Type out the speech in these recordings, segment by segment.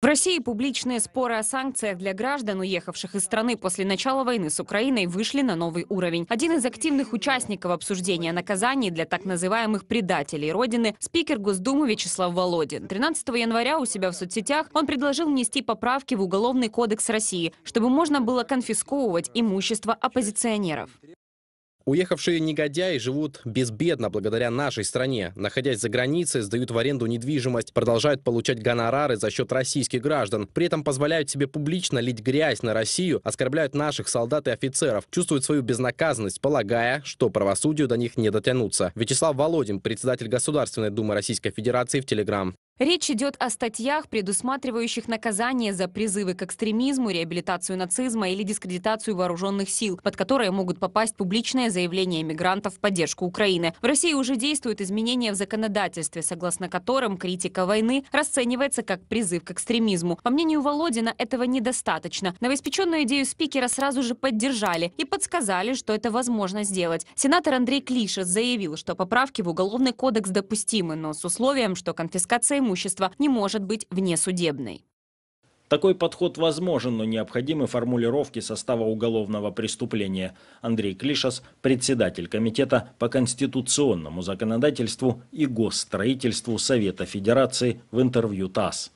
В России публичные споры о санкциях для граждан, уехавших из страны после начала войны с Украиной, вышли на новый уровень. Один из активных участников обсуждения наказаний для так называемых предателей Родины – спикер Госдумы Вячеслав Володин. 13 января у себя в соцсетях он предложил внести поправки в Уголовный кодекс России, чтобы можно было конфисковывать имущество оппозиционеров. Уехавшие негодяи живут безбедно благодаря нашей стране. Находясь за границей, сдают в аренду недвижимость, продолжают получать гонорары за счет российских граждан. При этом позволяют себе публично лить грязь на Россию, оскорбляют наших солдат и офицеров, чувствуют свою безнаказанность, полагая, что правосудию до них не дотянутся. Вячеслав Володин, председатель Государственной Думы Российской Федерации в Телеграм. Речь идет о статьях, предусматривающих наказание за призывы к экстремизму, реабилитацию нацизма или дискредитацию вооруженных сил, под которые могут попасть публичное заявление мигрантов в поддержку Украины. В России уже действуют изменения в законодательстве, согласно которым критика войны расценивается как призыв к экстремизму. По мнению Володина, этого недостаточно. Новоиспеченную идею спикера сразу же поддержали и подсказали, что это возможно сделать. Сенатор Андрей Клишес заявил, что поправки в Уголовный кодекс допустимы, но с условием, что конфискация имущества не может быть внесудебной. Такой подход возможен, но необходимы формулировки состава уголовного преступления. Андрей Клишас, председатель Комитета по конституционному законодательству и госстроительству Совета Федерации в интервью ТАСС.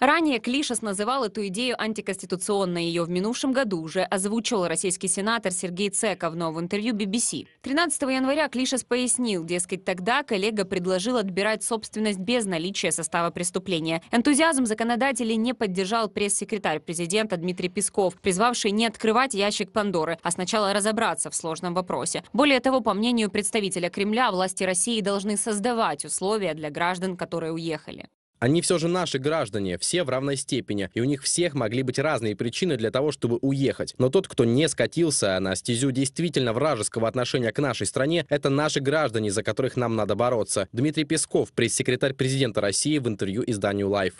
Ранее Клишес называл эту идею антиконституционной. Ее в минувшем году уже озвучил российский сенатор Сергей Цеков, но в интервью BBC. 13 января Клишес пояснил, дескать, тогда коллега предложил отбирать собственность без наличия состава преступления. Энтузиазм законодателей не поддержал пресс-секретарь президента Дмитрий Песков, призвавший не открывать ящик Пандоры, а сначала разобраться в сложном вопросе. Более того, по мнению представителя Кремля, власти России должны создавать условия для граждан, которые уехали. Они все же наши граждане, все в равной степени, и у них всех могли быть разные причины для того, чтобы уехать. Но тот, кто не скатился на стезю действительно вражеского отношения к нашей стране, это наши граждане, за которых нам надо бороться. Дмитрий Песков, пресс-секретарь президента России в интервью изданию Life.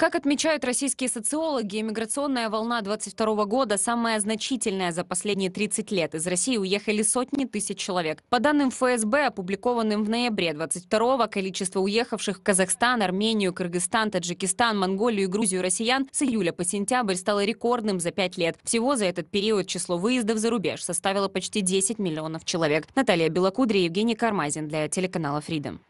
Как отмечают российские социологи, миграционная волна 2022 года самая значительная за последние 30 лет. Из России уехали сотни тысяч человек. По данным ФСБ, опубликованным в ноябре 22 количество уехавших в Казахстан, Армению, Кыргызстан, Таджикистан, Монголию и Грузию россиян с июля по сентябрь стало рекордным за 5 лет. Всего за этот период число выездов за рубеж составило почти 10 миллионов человек. Наталья Белокудри и Евгений Кармазин для телеканала Freedom.